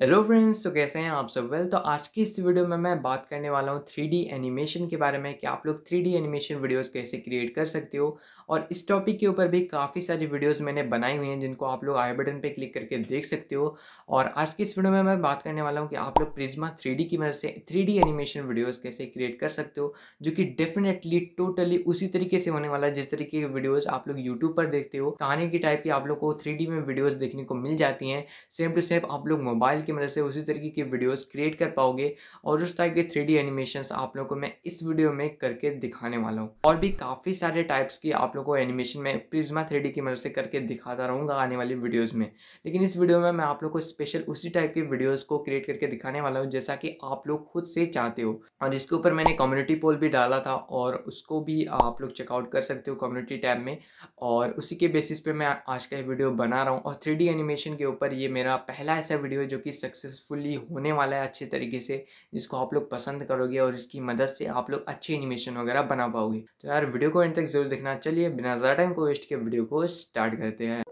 hello friends तो कैसे हैं आप सब वेल तो आज की इस वीडियो में मैं बात करने वाला हूँ थ्री एनिमेशन के बारे में कि आप लोग थ्री एनिमेशन वीडियोस कैसे क्रिएट कर सकते हो और इस टॉपिक के ऊपर भी काफ़ी सारी वीडियोस मैंने बनाई हुई हैं जिनको आप लोग आई बटन पे क्लिक करके देख सकते हो और आज की इस वीडियो में मैं बात करने वाला हूँ कि आप लोग प्रिज्मा थ्री की मदद से थ्री एनिमेशन वीडियोज़ कैसे क्रिएट कर सकते हो जो कि डेफिनेटली टोटली उसी तरीके से होने वाला है जिस तरीके की वीडियोज़ आप लोग यूट्यूब पर देखते हो कहानी की टाइप की आप लोग को थ्री में वीडियोज़ देखने को मिल जाती हैं सेम टू सेम आप लोग मोबाइल की मदद से उसी तरीके की वीडियोस क्रिएट कर पाओगे और उस टाइप के थ्री डी एनिमेशंस आप लोगों को मैं इस वीडियो में करके दिखाने वाला हूँ और भी काफ़ी सारे टाइप्स की आप लोगों को एनिमेशन में प्रिज्मा थ्री की मदद से करके दिखाता रहूँगा आने वाली वीडियोज़ में लेकिन इस वीडियो में मैं आप लोग को स्पेशल उसी टाइप के वीडियोज़ को क्रिएट करके दिखाने वाला हूँ जैसा कि आप लोग खुद से चाहते हो और इसके ऊपर मैंने कम्युनिटी पोल भी डाला था और उसको भी आप लोग चेकआउट कर सकते हो कम्युनिटी टैब में और उसी के बेसिस पे मैं आज का ये वीडियो बना रहा हूँ और थ्री एनिमेशन के ऊपर ये मेरा पहला ऐसा वीडियो है जो कि सक्सेसफुली होने वाला है अच्छे तरीके से जिसको आप लोग पसंद करोगे और इसकी मदद से आप लोग अच्छे एनिमेशन वगैरह बना पाओगे तो यार वीडियो को एंड तक जरूर देखना चलिए बिना ज़्यादा टाइम को वेस्ट के वीडियो को स्टार्ट करते हैं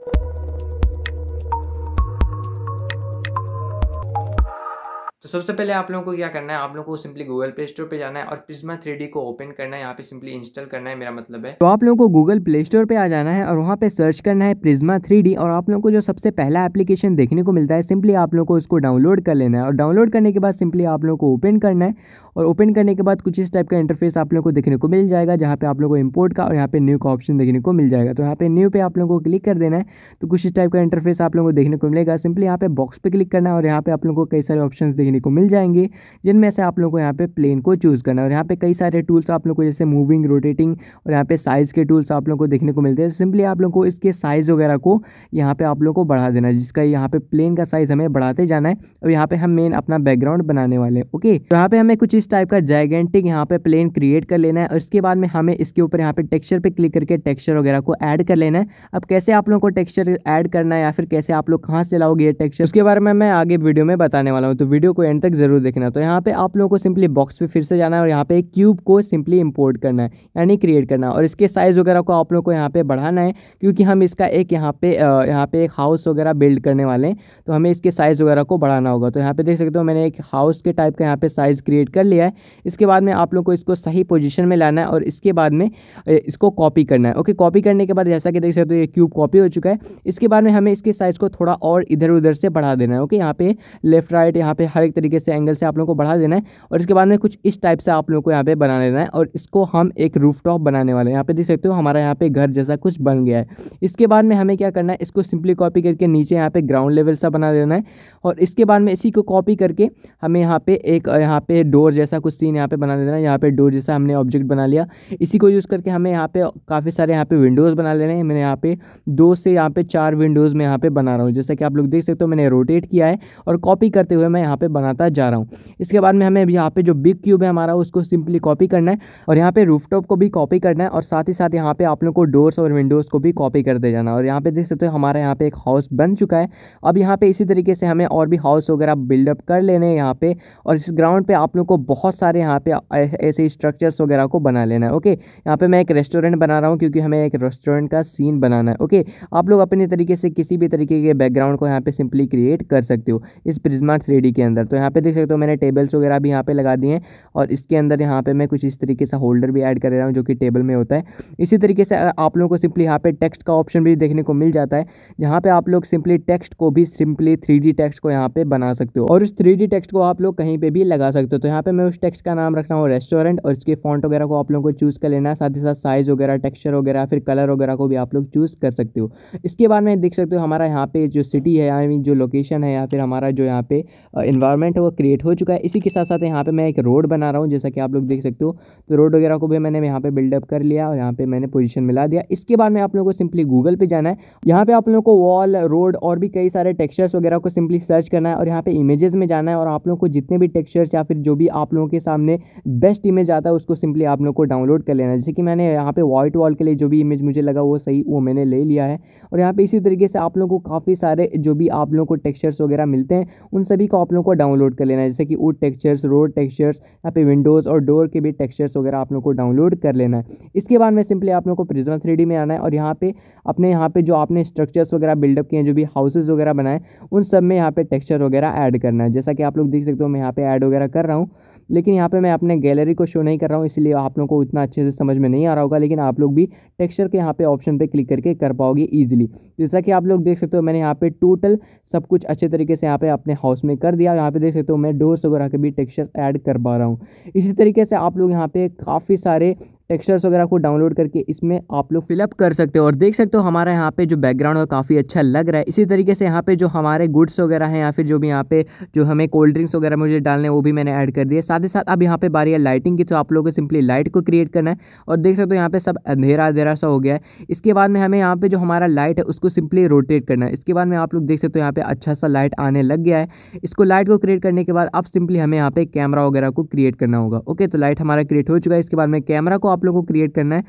तो सबसे पहले आप लोगों को क्या करना है आप लोगों को सिंपली गूगल प्ले स्टोर पे जाना है और प्रिज्मा थ्री को ओपन करना है यहाँ पे सिंपली इंस्टॉल करना है मेरा मतलब है तो आप लोगों को गूगल प्ले स्टोर पे आ जाना है और वहाँ पे सर्च करना है प्रिज्मा थ्री और आप लोगों को जो सबसे पहला एप्लीकेशन देखने को मिलता है सिंपली आप लोगों को उसको डाउनलोड कर लेना है और डाउनलोड करने के बाद सिंपली आप लोगों को ओपन करना है और ओपन करने के बाद कुछ इस टाइप का इंटरफेस आप लोगों को देखने को मिल जाएगा जहाँ पे आप लोगों को इम्पोर्ट का और यहाँ पे न्यू का ऑप्शन देखने को मिल जाएगा तो यहाँ पे न्यू पे आप लोगों को क्लिक कर देना है तो कुछ इस टाइप का इंटरफेस आप लोगों को देखने को मिलेगा सिंपली यहाँ पे बॉक्स पे क्लिक करना है और यहाँ पे आप लोगों को कई सारे ऑप्शन देखने देखने को मिल जाएंगे जिनमें से आप लोग को यहाँ पे प्लेन को चूज़ करना है और यहाँ पे कई सारे टूल्स आप लोग को जैसे मूविंग रोटेटिंग और यहाँ पे साइज़ के टूल्स आप लोग को देखने को मिलते हैं सिंपली तो आप लोग को इसके साइज़ वगैरह को यहाँ पर आप लोग को बढ़ा देना है जिसका यहाँ पर प्लेन का साइज़ हमें बढ़ाते जाना है और यहाँ पर हम मेन अपना बैकग्राउंड बनाने वाले हैं ओके तो यहाँ पर हमें कुछ इस टाइप का जाइगेंटिक यहाँ पर प्लेन क्रिएट कर लेना है और इसके बाद में हमें इसके ऊपर यहाँ पर टेक्स्चर पर क्लिक करके टेक्स्चर वगैरह को ऐड कर लेना है अब कैसे आप लोग को टेक्स्चर ऐड करना है या फिर कैसे आप लोग कहाँ से लाओगे ये टेक्स्चर उसके बारे में मैं आगे वीडियो में बताने वाला हूँ तो वीडियो को एंड तक ज़रूर देखना तो यहाँ पे आप लोगों को सिंपली बॉक्स पे फिर से जाना है और यहाँ पे एक क्यूब को सिंपली इंपोर्ट करना है यानी क्रिएट करना है और इसके साइज़ वगैरह को आप लोगों को यहाँ पे बढ़ाना है क्योंकि हम इसका एक यहाँ पे यहाँ पे एक हाउस वगैरह बिल्ड करने वाले हैं तो हमें इसके साइज़ वगैरह को बढ़ाना होगा तो यहाँ पे देख सकते हो मैंने एक हाउस के टाइप का यहाँ पे साइज़ क्रिएट कर लिया है इसके बाद में आप लोग को इसको सही पोजिशन में लाना है और इसके बाद में इसको कॉपी करना है ओके कॉपी करने के बाद जैसा कि देख सकते हो ये क्यूब कॉपी हो चुका है इसके बाद में हमें इसके साइज़ को थोड़ा और इधर उधर से बढ़ा देना है ओके यहाँ पे लेफ्ट राइट यहाँ पे हर एक तरीके से एंगल से आप लोगों को बढ़ा देना है और इसके बाद में कुछ इस टाइप से आप लोगों को यहाँ पे बना लेना है और इसको हम एक रूफ टॉप बनाने वाले हैं यहाँ पे देख सकते हो हमारा यहाँ पे घर जैसा कुछ बन गया है इसके बाद में हमें क्या करना है इसको सिंपली कॉपी करके नीचे यहाँ पे ग्राउंड लेवल सा बना देना है और इसके बाद में इसी को कॉपी करके हमें यहाँ पे एक यहाँ पे डोर जैसा कुछ सीन यहाँ पे बना देना है यहाँ पे डोर जैसा हमने ऑब्जेक्ट बना लिया इसी को यूज़ करके हमें यहाँ पे काफ़ी सारे यहाँ पे विंडोज़ बना लेने हैं मैंने यहाँ पे दो से यहाँ पे चार विंडोज़ में यहाँ पे बना रहा हूँ जैसा कि आप लोग देख सकते हो मैंने रोटेट किया है और कॉपी करते हुए मैं यहाँ पे बना बनाता जा रहा हूँ इसके बाद में हमें यहाँ पे जो बिग क्यूब है हमारा उसको सिंपली कॉपी करना है और यहाँ पे रूफटॉप को भी कॉपी करना है और साथ ही साथ यहाँ पे आप लोग को डोर्स और विंडोज़ को भी कॉपी करते जाना और यहाँ पे देख सकते हो हमारा यहाँ पे एक हाउस बन चुका है अब यहाँ पे इसी तरीके से हमें और भी हाउस वगैरह बिल्डअप कर लेने हैं यहाँ पे और इस ग्राउंड पर आप लोग को बहुत सारे यहाँ पे ऐसे स्ट्रक्चर्स वगैरह को बना लेना है ओके यहाँ पे मैं एक रेस्टोरेंट बना रहा हूँ क्योंकि हमें एक रेस्टोरेंट का सीन बनाना है ओके आप लोग अपने तरीके से किसी भी तरीके के बैकग्राउंड को यहाँ पे सिंपली क्रिएट कर सकते हो इस प्रिजमा थ्री के अंदर तो सकते तो यहाँ पे देख सकते हो मैंने टेबल्स वगैरह भी यहाँ पे लगा दिए हैं और इसके अंदर यहाँ पे मैं कुछ इस तरीके से होल्डर भी ऐड कर रहा हूँ जो कि टेबल में होता है इसी तरीके से आप लोगों को सिंपली यहाँ पे टेक्स्ट का ऑप्शन भी देखने को मिल जाता है जहाँ पे आप लोग सिंपली टेक्स्ट को भी सिंपली थ्री टेक्स्ट को यहाँ पे बना सकते हो और उस थ्री टेक्स्ट को आप लोग कहीं पर भी लगा सकते हो तो यहाँ पर मैं उस टेक्स्ट का नाम रख रहा हूँ रेस्टोरेंट और इसके फॉन्ट वगैरह को आप लोगों को चूज़ कर लेना है साथ ही साथ साइज़ वगैरह टेक्स्चर वगैरह फिर कलर वगैरह को भी आप लोग चूज़ कर सकते हो इसके बाद में देख सकते हो हमारा यहाँ पे जो सिटी है यानी जो लोकेशन है या फिर हमारा जो यहाँ पे इन्वायरमेंट इन्वायरमेंट है वो क्रिएट हो चुका है इसी के साथ साथ यहाँ पे मैं एक रोड बना रहा हूँ जैसा कि आप लोग देख सकते हो तो रोड वगैरह को भी मैंने यहाँ पे बिल्डअप कर लिया और यहाँ पे मैंने पोजिशन मिला दिया इसके बाद में आप लोगों को सिंपली गूगल पे जाना है यहाँ पे आप लोगों को वॉल रोड और भी कई सारे टेक्स्चर्स वगैरह को सिंपली सर्च करना है और यहाँ पे इमेजेस में जाना है और आप लोगों को जितने भी टेक्स्चर्स या फिर जो भी आप लोगों के सामने बेस्ट इमेज आता है उसको सिंपली आप लोगों को डाउनलोड कर लेना जैसे कि मैंने यहाँ पे व्हाइट वॉल के लिए जो भी इमेज मुझे लगा वो सही वो मैंने ले लिया है और यहाँ पे इसी तरीके से आप लोगों को काफ़ी सारे जो भी आप लोगों को टेक्स्चर्स वगैरह मिलते हैं उन सभी को आप लोगों को डाउनलोड कर लेना है जैसे कि वो टेक्स्चर्स रोड टेक्स्चर्स यहाँ पे विंडोज़ और डोर के भी टेक्चर्स वगैरह आप लोग को डाउनलोड कर लेना है इसके बाद में सिंपली आप लोग को प्रिजमा थ्री में आना है और यहाँ पे अपने यहाँ पे जो आपने स्ट्रक्चर्स वगैरह बिल्डअप किए हैं जो भी हाउसेज वगैरह बनाए उन सब में यहाँ पे टेक्सचर वगैरह ऐड करना है जैसा कि आप लोग देख सकते हो मैं यहाँ पर ऐड वगैरह कर रहा हूँ लेकिन यहाँ पे मैं अपने गैलरी को शो नहीं कर रहा हूँ इसलिए आप लोगों को इतना अच्छे से समझ में नहीं आ रहा होगा लेकिन आप लोग भी टेक्स्चर के यहाँ पे ऑप्शन पे क्लिक करके कर पाओगे ईजिली जैसा कि आप लोग देख सकते हो मैंने यहाँ पे टोटल सब कुछ अच्छे तरीके से यहाँ पे अपने हाउस में कर दिया यहाँ पे देख सकते हो मैं डोर्स वगैरह के भी टेक्स्चर ऐड कर पा रहा हूँ इसी तरीके से आप लोग यहाँ पे काफ़ी सारे टेक्सचर्स वगैरह को डाउनलोड करके इसमें आप लोग फिलअप कर सकते हो और देख सकते हो हमारा यहाँ पे जो बैकग्राउंड है काफ़ी अच्छा लग रहा है इसी तरीके से यहाँ पे जो हमारे गुड्स वगैरह हैं या फिर जो भी यहाँ पे जो हमें कोल्ड ड्रिंक्स वगैरह मुझे डालने वो भी मैंने ऐड कर दिए साथ ही साथ अब यहाँ पे बारी है लाइटिंग की तो आप लोगों को सिंपली लाइट को क्रिएट करना है और देख सकते हो यहाँ पे सब अंधेरा अंधेरा सा हो गया है इसके बाद में हमें यहाँ पर जो हमारा लाइट है उसको सिंपली रोटेट करना है इसके बाद में आप लोग देख सकते हो यहाँ पे अच्छा सा लाइट आने लग गया है इसको लाइट को क्रिएट करने के बाद अब सिंपली हमें यहाँ पर कैमरा वगैरह को क्रिएट करना होगा ओके तो लाइट हमारा क्रिएट हो चुका है इसके बाद में कैमरा को आप लोगों को क्रिएट करना है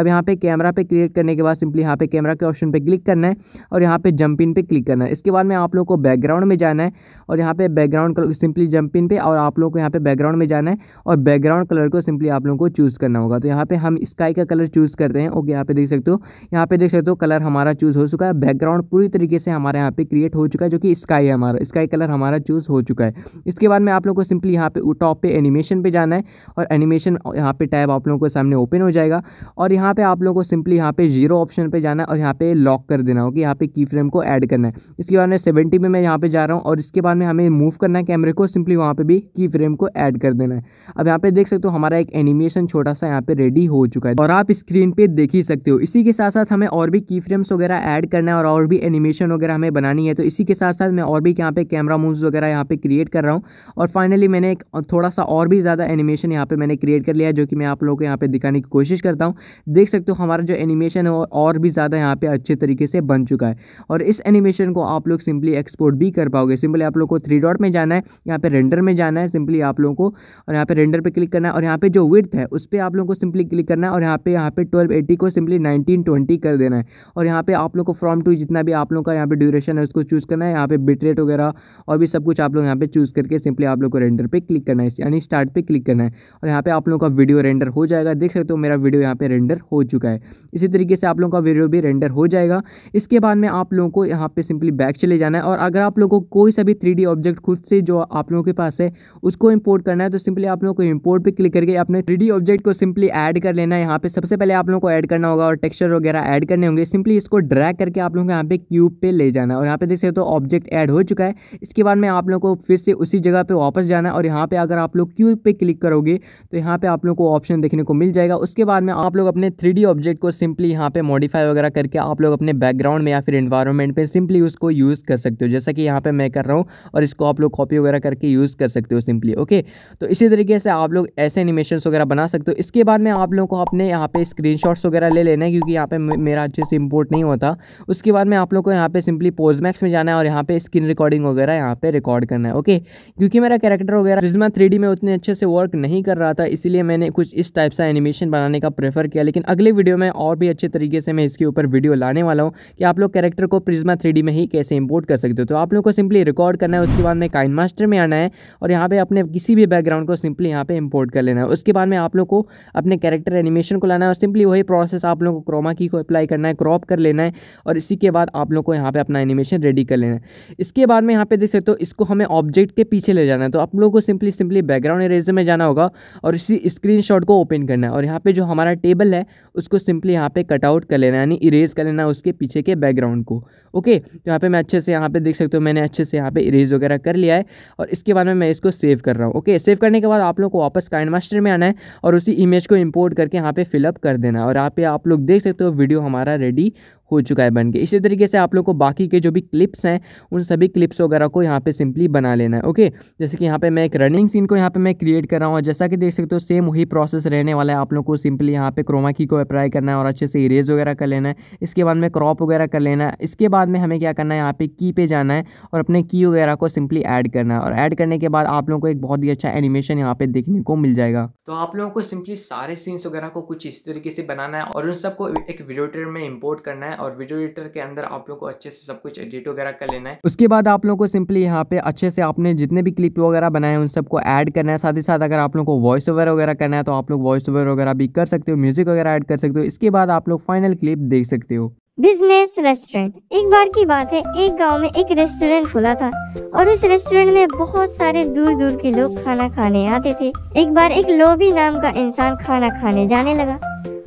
अब यहाँ पे कैमरा पे क्रिएट करने के बाद सिंपली यहाँ पे कैमरा के ऑप्शन पे क्लिक करना है और यहाँ पे जंप इन पे क्लिक करना है इसके बाद में आप लोगों को बैकग्राउंड में जाना है और यहाँ पे बैकग्राउंड कलर सिंपली जंप इन पे और आप लोगों को यहाँ पे बैकग्राउंड में जाना है और बैकग्राउंड कलर को सिंपली आप लोगों को चूज़ करना होगा तो यहाँ पर हम स्काई का कलर चूज़ करते हैं ओके यहाँ पे देख सकते हो यहाँ पे देख सकते हो कलर हमारा चूज़ हो चुका है बैकग्राउंड पूरी तरीके से हमारे यहाँ पे क्रिएट हो चुका है जो कि स्काई है हमारा स्काई कलर हमारा चूज़ हो चुका है इसके बाद में आप लोग को सिंपली यहाँ पे टॉप पे एनिमेशन पे जाना है और एनिमेशन यहाँ पे टैब आप लोगों को सामने सामने ओपन हो जाएगा और यहाँ पे आप लोगों को सिंपली यहाँ पे जीरो ऑप्शन पे जाना है और यहाँ पे लॉक कर देना होगा यहाँ पे की फ्रेम को ऐड करना है इसके बाद में सेवेंटी में मैं यहाँ पे जा रहा हूँ और इसके बाद में हमें मूव करना है कैमरे को सिंपली वहाँ पर भी की फ्रेम को ऐड कर देना है अब यहाँ पे देख सकते हो हमारा एक एनिमेशन छोटा सा यहाँ पे रेडी हो चुका है और आप स्क्रीन पर देख ही सकते हो इसी के साथ साथ हमें और भी की फ्रेम्स वगैरह ऐड करना है और भी एनिमेशन वगैरह हमें बनानी है तो इसी के साथ साथ मैं और भी यहाँ पे कैमरा मूव वगैरह यहाँ पे क्रिएट कर रहा हूँ और फाइनली मैंने एक थोड़ा सा और भी ज़्यादा एनिमेशन यहाँ पे मैंने क्रिएट कर लिया जो कि मैं आप लोगों को यहाँ पे दिखा दिखाने की कोशिश करता हूँ देख सकते हो हमारा जो एनिमेशन है और भी ज़्यादा यहाँ पर अच्छे तरीके से बन चुका है और इस एनिमेशन को आप लोग सिंपली एक्सपोर्ट भी कर पाओगे सिंपली आप लोग को थ्री डॉट में जाना है यहाँ पे रेंडर में जाना है सिंपली आप लोगों को और यहाँ पर रेंडर पर क्लिक करना है और यहाँ पर जो विथ है उस पर आप लोगों को सिंपली क्लिक करना है और यहाँ पर यहाँ पर ट्वेल्व एटी को सिंपली नाइनटीन ट्वेंटी कर देना है और यहाँ पे आप लोग को फ्रॉम टू जितना भी आप लोग का यहाँ पर ड्यूरेशन है उसको चूज़ करना है यहाँ पर बिटरेट वगैरह और भी सब कुछ आप लोग यहाँ पे चूज़ करके सिंपली आप लोग को रेंडर पर क्लिक करना है यानी स्टार्ट पे क्लिक करना है और यहाँ पर आप लोगों का वीडियो रेंडर हो जाएगा देख देख सकते हो मेरा वीडियो यहाँ पे रेंडर हो चुका है इसी तरीके से आप लोगों का वीडियो भी रेंडर हो जाएगा इसके बाद में आप लोगों को यहाँ पे सिंपली बैक चले जाना है और अगर आप लोगों को कोई सा भी थ्री ऑब्जेक्ट खुद से जो आप लोगों के पास है उसको इम्पोर्ट करना है तो सिंपली आप लोगों को इम्पोर्ट पर क्लिक करके अपने थ्री ऑब्जेक्ट को सिंपली ऐड कर लेना है यहाँ पे सबसे पहले आप लोगों को ऐड करना होगा और टेक्स्चर वगैरह ऐड करने होंगे सिंपली इसको ड्रैक करके आप लोगों को यहाँ पे क्यूब पे ले जाना है और यहाँ पे देख सकते हो ऑब्जेक्ट तो ऐड हो चुका है इसके बाद में आप लोगों को फिर से उसी जगह पे वापस जाना है और यहाँ पे अगर आप लोग क्यूब पे क्लिक करोगे तो यहाँ पे आप लोगों को ऑप्शन देखने को मिल जाएगा जाएगा उसके बाद में आप लोग अपने थ्री ऑब्जेक्ट को सिंपली यहाँ पे मॉडिफाई वगैरह करके आप लोग अपने बैकग्राउंड में या फिर इन्वायरमेंट पर सिंपली उसको यूज़ कर सकते हो जैसा कि यहाँ पर मैं कर रहा हूँ और इसको आप लोग कॉपी वगैरह करके यूज़ कर सकते हो सिंपली ओके तो इसी तरीके से आप लोग ऐसे एनिमेशन वगैरह बना सकते हो इसके बाद में आप लोगों को अपने यहाँ पे स्क्रीन वगैरह ले लेना है क्योंकि यहाँ पे मेरा अच्छे से इम्पोर्ट नहीं होता उसके बाद में आप लोग को यहाँ पे सिंपली पोजमैक्स में जाना है और यहाँ पे स्क्रीन रिकॉर्डिंग वगैरह यहाँ पे रिकॉर्ड करना है ओके क्योंकि मेरा कैरेक्टर वगैरह रिजमा थ्री में उतने अच्छे से वर्क नहीं कर रहा था इसीलिए मैंने कुछ इस टाइप सा एनिमेशन एनिमेशन बनाने का प्रेफर किया लेकिन अगले वीडियो में और भी अच्छे तरीके से मैं इसके ऊपर वीडियो लाने वाला हूँ कि आप लोग कैरेक्टर को प्रिज्मा थ्री में ही कैसे इंपोर्ट कर सकते हो तो आप लोग को सिंपली रिकॉर्ड करना है उसके बाद में काइन मास्टर में आना है और यहाँ पर अपने किसी भी बैकग्राउंड को सिंपली यहाँ पर इम्पोर्ट कर लेना है उसके बाद में आप लोग को अपने कैरेक्टर एनिमेशन को लाना है और सिंपली वही प्रोसेस आप लोग को क्रोमा की को अप्लाई करना है क्रॉप कर लेना है और इसी के बाद आप लोग को यहाँ पर अपना एनिमेशन रेडी कर लेना है इसके बाद में यहाँ पे देख सकते हो इसको हमें ऑब्जेक्ट के पीछे ले जाना है तो आप लोगों को सिंपली सिंपली बैकग्राउंड एरेज में जाना होगा और इसी स्क्रीनशॉट को ओपन करना है और और यहाँ पे जो हमारा टेबल है उसको सिंपली यहाँ पे कट आउट कर लेना यानी इरेज कर लेना उसके पीछे के बैकग्राउंड को ओके तो यहाँ पे मैं अच्छे से यहाँ पे देख सकते हो मैंने अच्छे से यहाँ पे इरेज वगैरह कर लिया है और इसके बाद में मैं इसको सेव कर रहा हूँ ओके सेव करने के बाद आप लोग को वापस काइंड मास्टर में आना है और उसी इमेज को इम्पोर्ट करके यहाँ पे फिलअप कर देना और यहाँ पे आप लोग देख सकते हो वीडियो हमारा रेडी हो चुका है बन के इसी तरीके से आप लोग को बाकी के जो भी क्लिप्स हैं उन सभी क्लिप्स वगैरह को यहाँ पे सिंपली बना लेना है ओके जैसे कि यहाँ पे मैं एक रनिंग सीन को यहाँ पे मैं क्रिएट कर रहा हूँ और जैसा कि देख सकते हो सेम वही प्रोसेस रहने वाला है आप लोग को सिंपली यहाँ पे क्रोमा की को अप्लाई करना है और अच्छे से इरेज वगैरह कर लेना है इसके बाद में क्रॉप वगैरह कर लेना है इसके बाद में हमें क्या करना है यहाँ पे की पे जाना है और अपने की वगैरह को सिंपली ऐड करना है और ऐड करने के बाद आप लोगों को एक बहुत ही अच्छा एनिमेशन यहाँ पे देखने को मिल जाएगा तो आप लोगों को सिंपली सारे सीन्स वगैरह को कुछ इस तरीके से बनाना है और उन सबको एक वीडियो ट्रेड में इम्पोर्ट करना है और वीडियो एडिटर के अंदर आप लोग को अच्छे से सब कुछ एडिट वगैरह कर लेना है उसके बाद आप लोग को सिंपली यहाँ पे अच्छे से आपने जितने भी क्लिप वगैरह बनाए उन सबको ऐड करना है साथ ही साथ अगर आप लोग को वॉइस ओवर वगैरह करना है तो आप लोग वॉइस ओवर वगैरह भी कर सकते हो म्यूजिक वगैरह एड कर सकते हो इसके बाद आप लोग फाइनल क्लिप देख सकते हो बिजनेस रेस्टोरेंट एक बार की बात है एक गांव में एक रेस्टोरेंट खुला था और उस रेस्टोरेंट में बहुत सारे दूर दूर के लोग खाना खाने आते थे एक बार एक लोबी नाम का इंसान खाना खाने जाने लगा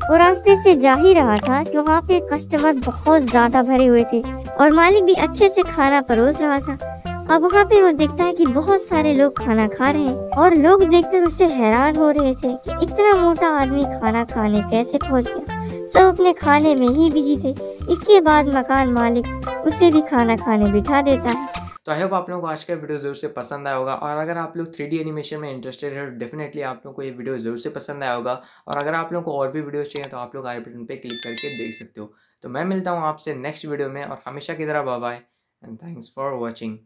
वो रास्ते से जा ही रहा था कि वहाँ पे कस्टमर बहुत ज़्यादा भरे हुए थे और मालिक भी अच्छे से खाना परोस रहा था अब वहाँ पे वो देखता है कि बहुत सारे लोग खाना खा रहे हैं और लोग देखकर उसे हैरान हो रहे थे कि इतना मोटा आदमी खाना खाने कैसे पहुँच गया सब अपने खाने में ही बिजी थे इसके बाद मकान मालिक उसे भी खाना खाने बिठा देता है तो आई होप आप लोगों को आज का वीडियो जरूर से पसंद आया होगा और अगर आप लोग थ्री एनिमेशन में इंटरेस्टेड है तो डेफिनेटली आप लोग को ये वीडियो जरूर से पसंद आया होगा और अगर आप लोगों को और भी वीडियोज़ चाहिए तो आप लोग आई बटन पर क्लिक करके देख सकते हो तो मैं मिलता हूँ आपसे नेक्स्ट वीडियो में और हमेशा की तरह bye and thanks for watching